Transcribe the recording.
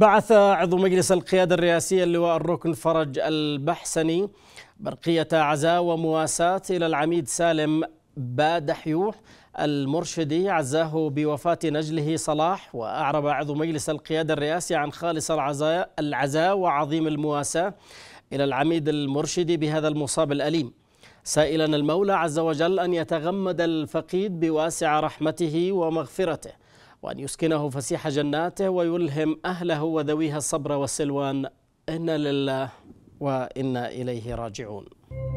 بعث عضو مجلس القيادة الرئاسية اللواء الركن فرج البحسني برقية عزاء ومواساة إلى العميد سالم بادحيوح المرشدي عزاه بوفاة نجله صلاح وأعرب عضو مجلس القيادة الرئاسي عن خالص العزاء, العزاء وعظيم المواساة إلى العميد المرشدي بهذا المصاب الأليم سائلا المولى عز وجل أن يتغمد الفقيد بواسع رحمته ومغفرته وأن يسكنه فسيح جناته ويلهم أهله وذويها الصبر والسلوان إنا لله وإنا إليه راجعون